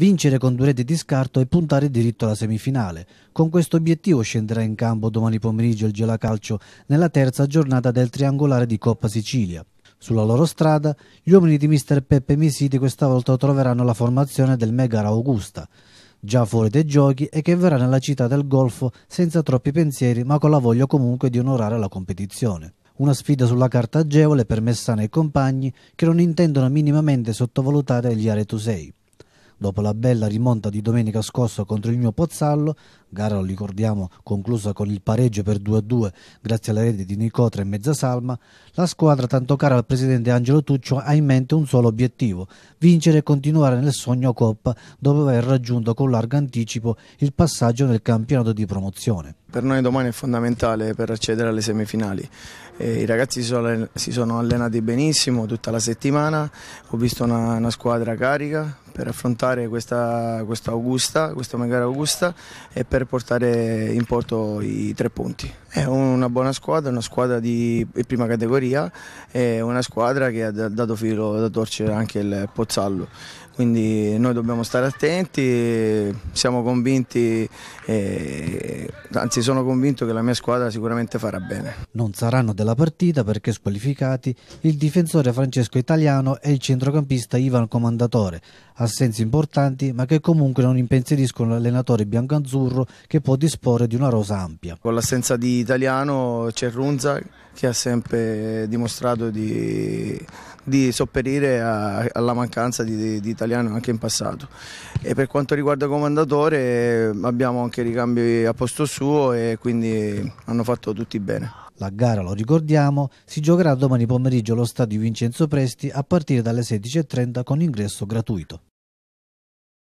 vincere con due reti di scarto e puntare diritto alla semifinale. Con questo obiettivo scenderà in campo domani pomeriggio il Gela Calcio nella terza giornata del triangolare di Coppa Sicilia. Sulla loro strada, gli uomini di Mr. Peppe Misiti questa volta troveranno la formazione del Megara Augusta, già fuori dai giochi e che verrà nella città del Golfo senza troppi pensieri ma con la voglia comunque di onorare la competizione. Una sfida sulla carta agevole per Messana e compagni che non intendono minimamente sottovalutare gli aretusei dopo la bella rimonta di domenica scorsa contro il mio Pozzallo, gara lo ricordiamo conclusa con il pareggio per 2-2 grazie alla rete di Nicotra e Mezzasalma, la squadra tanto cara al presidente Angelo Tuccio ha in mente un solo obiettivo, vincere e continuare nel sogno Coppa dopo aver raggiunto con largo anticipo il passaggio nel campionato di promozione. Per noi domani è fondamentale per accedere alle semifinali. Eh, I ragazzi si sono allenati benissimo tutta la settimana, ho visto una, una squadra carica per affrontare questa, questa, Augusta, questa magari Augusta e per portare in porto i tre punti. È una buona squadra, una squadra di prima categoria e una squadra che ha dato filo da torcere anche il Pozzallo quindi noi dobbiamo stare attenti, siamo convinti, eh, anzi anzi sono convinto che la mia squadra sicuramente farà bene. Non saranno della partita perché squalificati il difensore Francesco Italiano e il centrocampista Ivan Comandatore, assenze importanti ma che comunque non impensieriscono l'allenatore biancanzurro che può disporre di una rosa ampia. Con l'assenza di Italiano c'è Runza che ha sempre dimostrato di, di sopperire a, alla mancanza di, di, Italiano anche in passato e per quanto riguarda Comandatore abbiamo anche ricambi a posto suo e quindi hanno fatto tutti bene. La gara, lo ricordiamo, si giocherà domani pomeriggio allo stadio Vincenzo Presti a partire dalle 16.30 con ingresso gratuito.